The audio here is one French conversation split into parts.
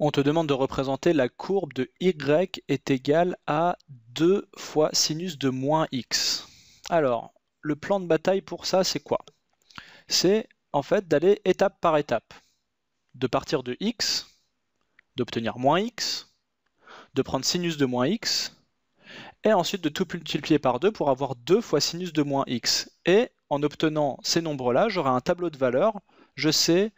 on te demande de représenter la courbe de y est égale à 2 fois sinus de moins x. Alors, le plan de bataille pour ça, c'est quoi C'est en fait d'aller étape par étape. De partir de x, d'obtenir moins x, de prendre sinus de moins x, et ensuite de tout multiplier par 2 pour avoir 2 fois sinus de moins x. Et en obtenant ces nombres-là, j'aurai un tableau de valeurs, je sais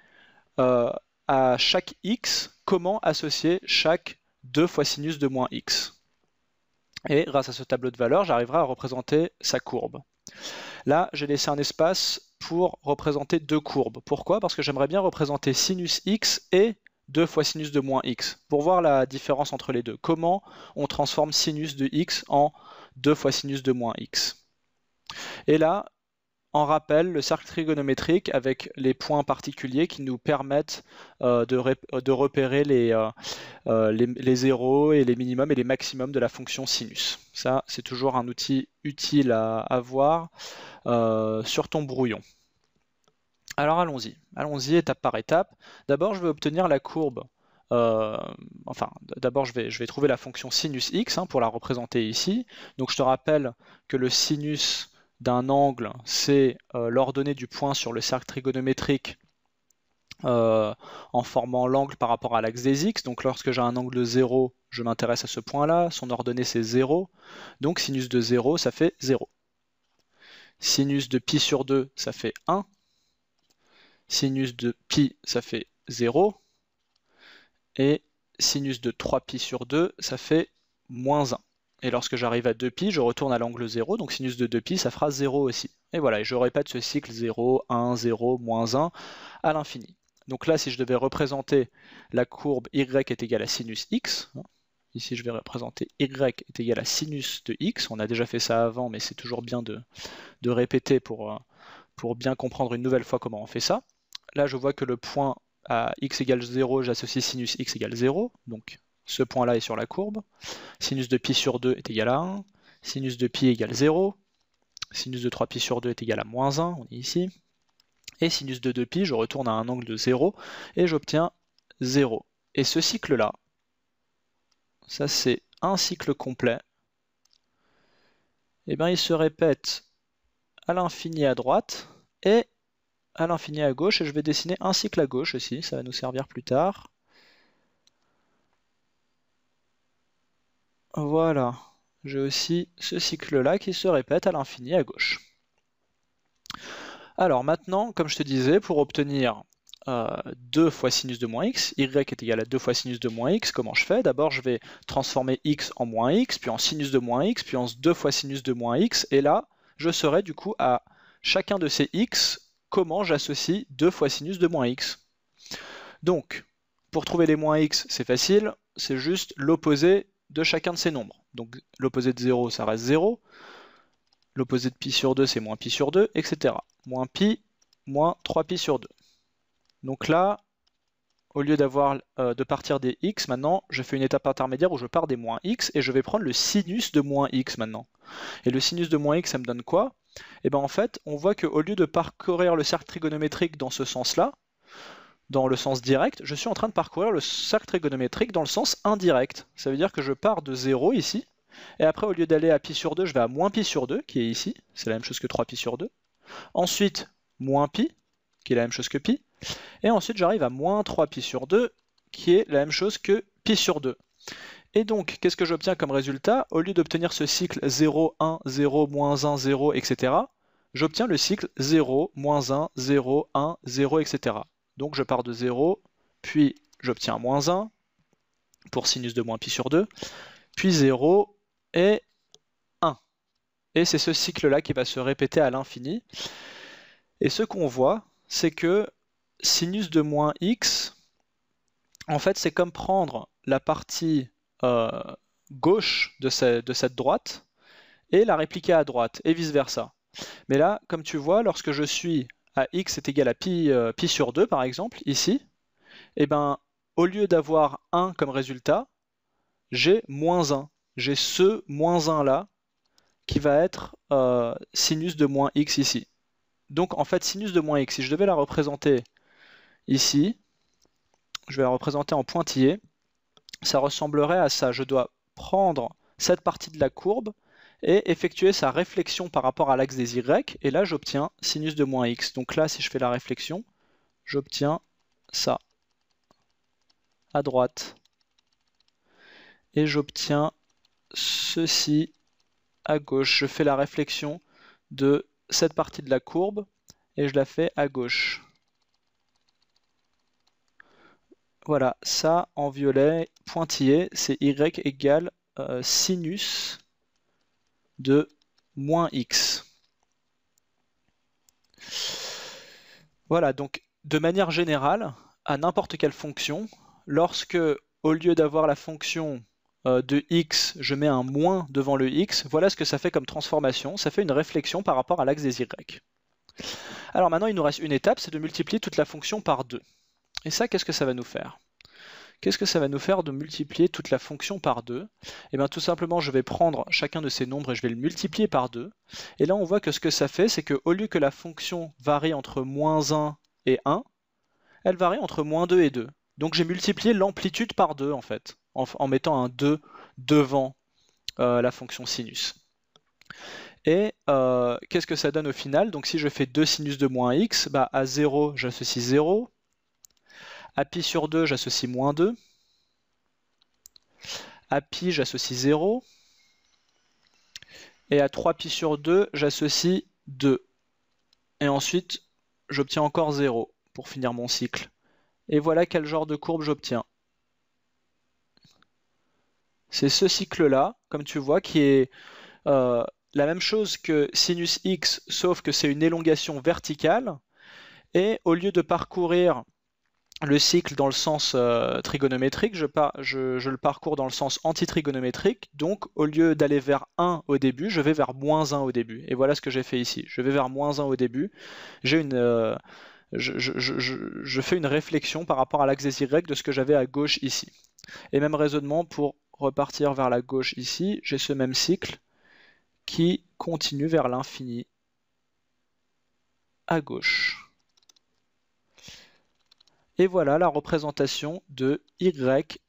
euh, à chaque x comment associer chaque 2 fois sinus de moins x. Et grâce à ce tableau de valeurs, j'arriverai à représenter sa courbe. Là, j'ai laissé un espace pour représenter deux courbes. Pourquoi Parce que j'aimerais bien représenter sinus x et 2 fois sinus de moins x, pour voir la différence entre les deux. Comment on transforme sinus de x en 2 fois sinus de moins x. Et là, en rappel le cercle trigonométrique avec les points particuliers qui nous permettent euh, de, repérer euh, euh, les, les, zéros et les minimums et les maximums de la fonction sinus. Ça, c'est toujours un outil utile à avoir sur ton brouillon. Alors allons-y. Allons-y étape par étape. D'abord, je vais obtenir la courbe. enfin, d'abord, je vais, je vais trouver la fonction sinus x hein, pour la représenter ici. Donc, je te rappelle que le sinus d'un angle, c'est euh, l'ordonnée du point sur le cercle trigonométrique euh, en formant l'angle par rapport à l'axe des x. Donc lorsque j'ai un angle de 0, je m'intéresse à ce point-là. Son ordonnée, c'est 0. Donc sinus de 0, ça fait 0. Sinus de pi sur 2, ça fait 1. Sinus de pi, ça fait 0. Et sinus de 3pi sur 2, ça fait moins 1. Et lorsque j'arrive à 2π, je retourne à l'angle 0, donc sinus de 2π, ça fera 0 aussi. Et voilà, et je répète ce cycle 0, 1, 0, moins 1 à l'infini. Donc là, si je devais représenter la courbe y est égale à sinus x, ici je vais représenter y est égal à sinus de x, on a déjà fait ça avant, mais c'est toujours bien de, répéter pour, euh, pour bien comprendre une nouvelle fois comment on fait ça. Là, je vois que le point à x égale 0, j'associe sinus x égale 0, donc ce point-là est sur la courbe. Sinus de pi sur 2 est égal à 1. Sinus de pi égale 0. Sinus de 3pi sur 2 est égal à moins 1, on est ici. Et sinus de 2pi, je retourne à un angle de 0 et j'obtiens 0. Et ce cycle-là, ça c'est un cycle complet, et eh bien il se répète à l'infini à droite et à l'infini à gauche, et je vais dessiner un cycle à gauche aussi, ça va nous servir plus tard. Voilà. J'ai aussi ce cycle-là qui se répète à l'infini à gauche. Alors maintenant, comme je te disais, pour obtenir 2 euh, fois sinus de moins x, y est égal à 2 fois sinus de moins x, comment je fais D'abord, je vais transformer x en moins x, puis en sinus de moins x, puis en 2 fois sinus de moins x, et là, je serai du coup à chacun de ces x, comment j'associe 2 fois sinus de moins x. Donc, pour trouver les moins x, c'est facile, c'est juste l'opposé de chacun de ces nombres. Donc l'opposé de 0, ça reste 0. L'opposé de pi sur 2, c'est moins pi sur 2, etc. Moins pi, moins 3pi sur 2. Donc là, au lieu d'avoir euh, de partir des x, maintenant, je fais une étape intermédiaire où je pars des moins x et je vais prendre le sinus de moins x maintenant. Et le sinus de moins x, ça me donne quoi Et eh bien en fait, on voit qu'au lieu de parcourir le cercle trigonométrique dans ce sens-là, dans le sens direct, je suis en train de parcourir le cercle trigonométrique dans le sens indirect. Ça veut dire que je pars de 0 ici, et après au lieu d'aller à pi sur 2, je vais à moins pi sur 2, qui est ici, c'est la même chose que 3 pi sur 2. Ensuite, moins pi, qui est la même chose que pi. Et ensuite, j'arrive à moins 3 pi sur 2, qui est la même chose que pi sur 2. Et donc, qu'est-ce que j'obtiens comme résultat Au lieu d'obtenir ce cycle 0, 1, 0, moins 1, 0, etc., j'obtiens le cycle 0, moins 1, 0, 1, 0, etc. Donc je pars de 0, puis j'obtiens moins 1 pour sinus de moins pi sur 2, puis 0 et 1. Et c'est ce cycle-là qui va se répéter à l'infini. Et ce qu'on voit, c'est que sinus de moins x, en fait, c'est comme prendre la partie euh, gauche de cette droite et la répliquer à droite, et vice-versa. Mais là, comme tu vois, lorsque je suis à x est égal à pi, euh, sur 2 par exemple, ici, et eh ben, au lieu d'avoir 1 comme résultat, j'ai moins 1. J'ai ce moins 1 là qui va être euh, sinus de moins x ici. Donc en fait, sinus de moins x, si je devais la représenter ici, je vais la représenter en pointillé, ça ressemblerait à ça. Je dois prendre cette partie de la courbe et effectuer sa réflexion par rapport à l'axe des y, et là j'obtiens sinus de moins x. Donc là, si je fais la réflexion, j'obtiens ça à droite. Et j'obtiens ceci à gauche. Je fais la réflexion de cette partie de la courbe et je la fais à gauche. Voilà, ça en violet pointillé, c'est y égale euh, sinus de moins x. Voilà, donc de manière générale, à n'importe quelle fonction, lorsque au lieu d'avoir la fonction euh, de x, je mets un moins devant le x, voilà ce que ça fait comme transformation, ça fait une réflexion par rapport à l'axe des y. Alors maintenant, il nous reste une étape, c'est de multiplier toute la fonction par 2. Et ça, qu'est-ce que ça va nous faire Qu'est-ce que ça va nous faire de multiplier toute la fonction par 2 Et eh bien tout simplement, je vais prendre chacun de ces nombres et je vais le multiplier par 2. Et là, on voit que ce que ça fait, c'est qu'au lieu que la fonction varie entre moins 1 et 1, elle varie entre moins 2 et 2. Donc j'ai multiplié l'amplitude par 2 en fait, en, mettant un 2 devant euh, la fonction sinus. Et euh, qu'est-ce que ça donne au final Donc si je fais 2 sinus de moins x, bah, à 0 j'associe 0, à pi sur 2, j'associe moins 2. À pi, j'associe 0. Et à 3pi sur 2, j'associe 2. Et ensuite, j'obtiens encore 0 pour finir mon cycle. Et voilà quel genre de courbe j'obtiens. C'est ce cycle-là, comme tu vois, qui est euh, la même chose que sinus x, sauf que c'est une élongation verticale. Et au lieu de parcourir le cycle dans le sens euh, trigonométrique, je, le parcours dans le sens antitrigonométrique. Donc, au lieu d'aller vers 1 au début, je vais vers moins 1 au début. Et voilà ce que j'ai fait ici. Je vais vers moins 1 au début. J'ai une, euh, je, fais une réflexion par rapport à l'axe des Y de ce que j'avais à gauche ici. Et même raisonnement pour repartir vers la gauche ici. J'ai ce même cycle qui continue vers l'infini à gauche. Et voilà la représentation de y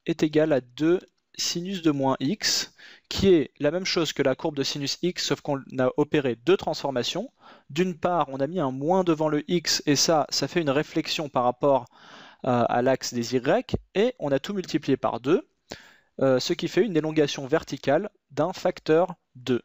est égale à 2 sinus de moins x, qui est la même chose que la courbe de sinus x, sauf qu'on a opéré deux transformations. D'une part, on a mis un moins devant le x, et ça, ça fait une réflexion par rapport euh, à l'axe des y, et on a tout multiplié par 2, euh, ce qui fait une élongation verticale d'un facteur 2.